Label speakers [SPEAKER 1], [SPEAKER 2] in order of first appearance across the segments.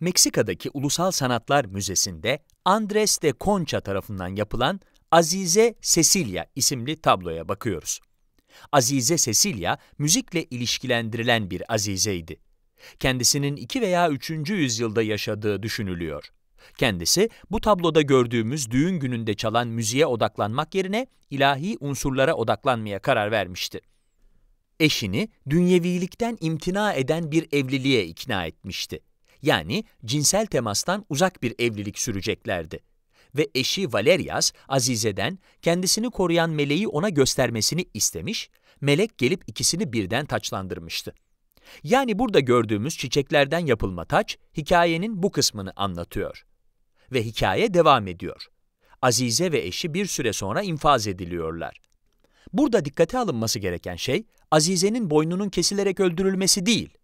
[SPEAKER 1] Meksika'daki Ulusal Sanatlar Müzesi'nde Andres de Concha tarafından yapılan Azize Cecilia isimli tabloya bakıyoruz. Azize Cecilia, müzikle ilişkilendirilen bir azizeydi. Kendisinin iki veya üçüncü yüzyılda yaşadığı düşünülüyor. Kendisi bu tabloda gördüğümüz düğün gününde çalan müziğe odaklanmak yerine ilahi unsurlara odaklanmaya karar vermişti. Eşini dünyevilikten imtina eden bir evliliğe ikna etmişti. Yani cinsel temastan uzak bir evlilik süreceklerdi ve eşi Valerias, Azize'den kendisini koruyan meleği ona göstermesini istemiş, melek gelip ikisini birden taçlandırmıştı. Yani burada gördüğümüz çiçeklerden yapılma taç, hikayenin bu kısmını anlatıyor ve hikaye devam ediyor. Azize ve eşi bir süre sonra infaz ediliyorlar. Burada dikkate alınması gereken şey, Azize'nin boynunun kesilerek öldürülmesi değil.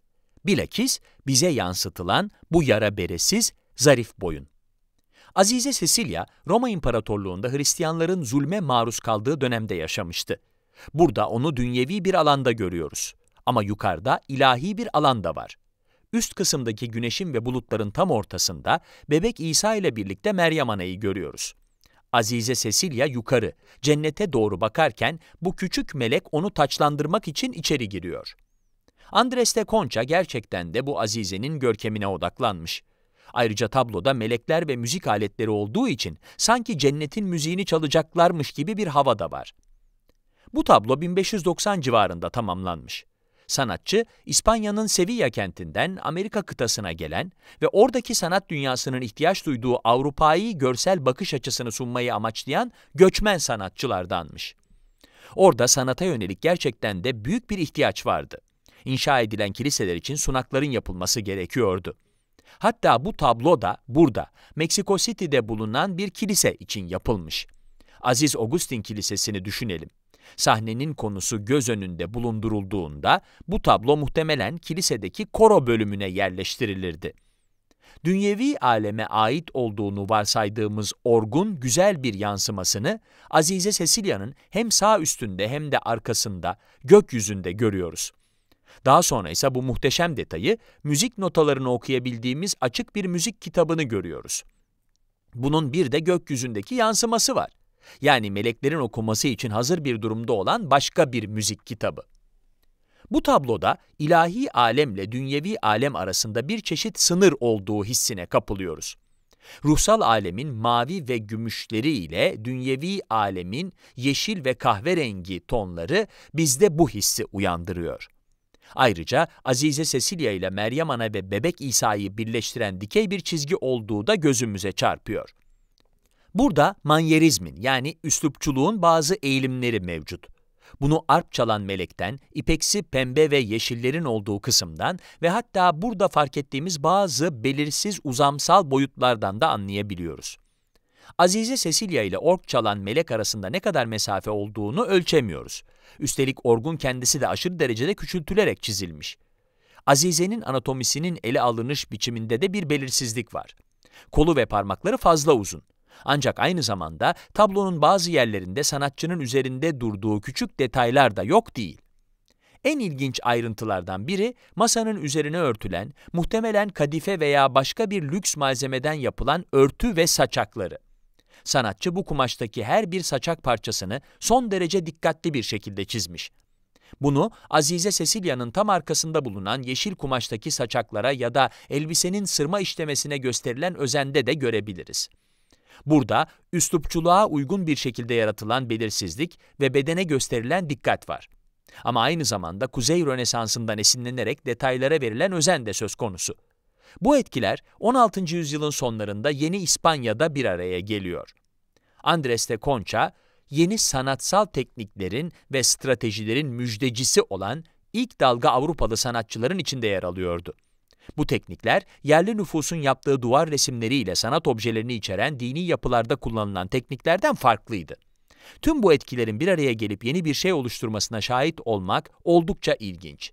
[SPEAKER 1] Bilakis bize yansıtılan bu yara beresiz, zarif boyun. Azize Cecilia, Roma İmparatorluğu'nda Hristiyanların zulme maruz kaldığı dönemde yaşamıştı. Burada onu dünyevi bir alanda görüyoruz. Ama yukarıda ilahi bir alanda var üst kısımdaki güneşin ve bulutların tam ortasında bebek İsa ile birlikte Meryem Ana'yı görüyoruz. Azize Cecilia yukarı, cennete doğru bakarken bu küçük melek onu taçlandırmak için içeri giriyor. Andres de Concha gerçekten de bu Azize'nin görkemine odaklanmış. Ayrıca tabloda melekler ve müzik aletleri olduğu için sanki cennetin müziğini çalacaklarmış gibi bir hava da var. Bu tablo 1590 civarında tamamlanmış. Sanatçı, İspanya'nın Sevilla kentinden Amerika kıtasına gelen ve oradaki sanat dünyasının ihtiyaç duyduğu Avrupa'yı görsel bakış açısını sunmayı amaçlayan göçmen sanatçılardanmış. Orada sanata yönelik gerçekten de büyük bir ihtiyaç vardı. İnşa edilen kiliseler için sunakların yapılması gerekiyordu. Hatta bu tablo da burada, Meksiko City'de bulunan bir kilise için yapılmış. Aziz Augustin Kilisesi'ni düşünelim. Sahnenin konusu göz önünde bulundurulduğunda bu tablo muhtemelen kilisedeki koro bölümüne yerleştirilirdi. Dünyevi aleme ait olduğunu varsaydığımız orgun güzel bir yansımasını Azize Cecilia'nın hem sağ üstünde hem de arkasında gökyüzünde görüyoruz. Daha sonra ise bu muhteşem detayı müzik notalarını okuyabildiğimiz açık bir müzik kitabını görüyoruz. Bunun bir de gökyüzündeki yansıması var. Yani meleklerin okuması için hazır bir durumda olan başka bir müzik kitabı. Bu tabloda ilahi alemle dünyevi alem arasında bir çeşit sınır olduğu hissine kapılıyoruz. Ruhsal alemin mavi ve gümüşleri ile dünyevi alemin yeşil ve kahverengi tonları bizde bu hissi uyandırıyor. Ayrıca Azize Cecilia ile Meryem Ana ve Bebek İsa'yı birleştiren dikey bir çizgi olduğu da gözümüze çarpıyor. Burada manyerizmin yani üslupçuluğun bazı eğilimleri mevcut. Bunu arp çalan melekten, ipeksi pembe ve yeşillerin olduğu kısımdan ve hatta burada fark ettiğimiz bazı belirsiz uzamsal boyutlardan da anlayabiliyoruz. Azize Cecilia ile org çalan melek arasında ne kadar mesafe olduğunu ölçemiyoruz. Üstelik orgun kendisi de aşırı derecede küçültülerek çizilmiş. Azize'nin anatomisinin ele alınış biçiminde de bir belirsizlik var. Kolu ve parmakları fazla uzun. Ancak aynı zamanda tablonun bazı yerlerinde sanatçının üzerinde durduğu küçük detaylar da yok değil. En ilginç ayrıntılardan biri masanın üzerine örtülen, muhtemelen kadife veya başka bir lüks malzemeden yapılan örtü ve saçakları. Sanatçı bu kumaştaki her bir saçak parçasını son derece dikkatli bir şekilde çizmiş. Bunu Azize Cecilia'nın tam arkasında bulunan yeşil kumaştaki saçaklara ya da elbisenin sırma işlemesine gösterilen özende de görebiliriz. Burada üslupçuluğa uygun bir şekilde yaratılan belirsizlik ve bedene gösterilen dikkat var. Ama aynı zamanda Kuzey Rönesansı'ndan esinlenerek detaylara verilen özen de söz konusu. Bu etkiler 16. yüzyılın sonlarında yeni İspanya'da bir araya geliyor. Andres de Concha, yeni sanatsal tekniklerin ve stratejilerin müjdecisi olan ilk dalga Avrupalı sanatçıların içinde yer alıyordu. Bu teknikler, yerli nüfusun yaptığı duvar resimleriyle sanat objelerini içeren dini yapılarda kullanılan tekniklerden farklıydı. Tüm bu etkilerin bir araya gelip yeni bir şey oluşturmasına şahit olmak oldukça ilginç.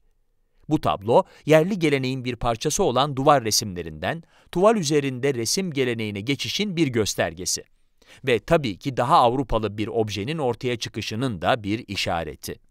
[SPEAKER 1] Bu tablo, yerli geleneğin bir parçası olan duvar resimlerinden, tuval üzerinde resim geleneğine geçişin bir göstergesi. Ve tabii ki daha Avrupalı bir objenin ortaya çıkışının da bir işareti.